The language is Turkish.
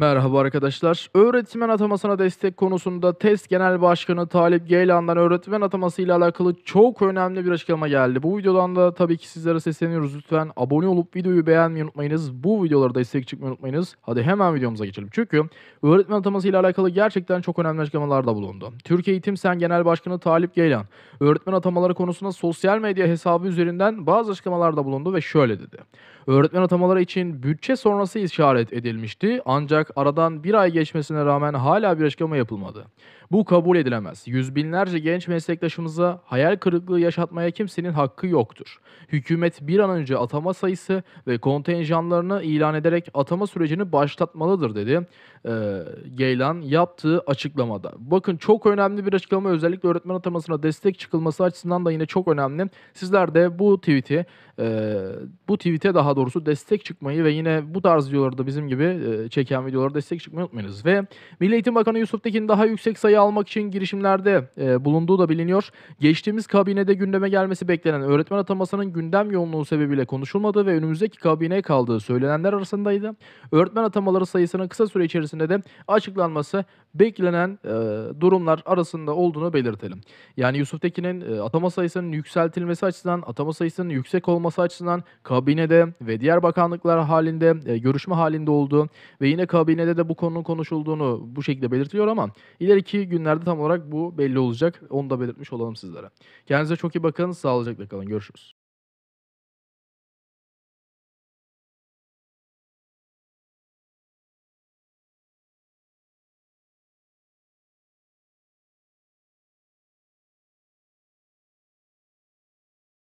Merhaba arkadaşlar. Öğretmen atamasına destek konusunda Test Genel Başkanı Talip Geylan'dan öğretmen ataması ile alakalı çok önemli bir açıklama geldi. Bu videodan da tabii ki sizlere sesleniyoruz. Lütfen abone olup videoyu beğenmeyi unutmayınız. Bu videolara destek çıkmayı unutmayınız. Hadi hemen videomuza geçelim. Çünkü öğretmen ataması ile alakalı gerçekten çok önemli açıklamalarda bulundu. Türkiye Eğitim Sen Genel Başkanı Talip Geylan öğretmen atamaları konusunda sosyal medya hesabı üzerinden bazı açıklamalarda bulundu ve şöyle dedi. Öğretmen atamaları için bütçe sonrası işaret edilmişti ancak aradan bir ay geçmesine rağmen hala bir açıklama yapılmadı. Bu kabul edilemez. Yüz binlerce genç meslektaşımıza hayal kırıklığı yaşatmaya kimsenin hakkı yoktur. Hükümet bir an önce atama sayısı ve kontenjanlarını ilan ederek atama sürecini başlatmalıdır dedi e, Geylan yaptığı açıklamada. Bakın çok önemli bir açıklama özellikle öğretmen atamasına destek çıkılması açısından da yine çok önemli. Sizler de bu tweet'i e, bu tweet'e daha doğrusu destek çıkmayı ve yine bu tarz da bizim gibi e, çeken videolara destek çıkmayı unutmayınız. Ve Milli Eğitim Bakanı Yusuf Tekin daha yüksek sayı almak için girişimlerde e, bulunduğu da biliniyor. Geçtiğimiz kabinede gündeme gelmesi beklenen öğretmen atamasının gündem yoğunluğu sebebiyle konuşulmadığı ve önümüzdeki kabineye kaldığı söylenenler arasındaydı. Öğretmen atamaları sayısının kısa süre içerisinde de açıklanması beklenen e, durumlar arasında olduğunu belirtelim. Yani Yusuf Tekin'in e, atama sayısının yükseltilmesi açısından atama sayısının yüksek olması olması açısından kabinede ve diğer bakanlıklar halinde e, görüşme halinde olduğu ve yine kabinede de bu konunun konuşulduğunu bu şekilde belirtiyor ama ileriki günlerde tam olarak bu belli olacak. Onu da belirtmiş olalım sizlere. Kendinize çok iyi bakın. Sağlıcakla kalın. Görüşürüz.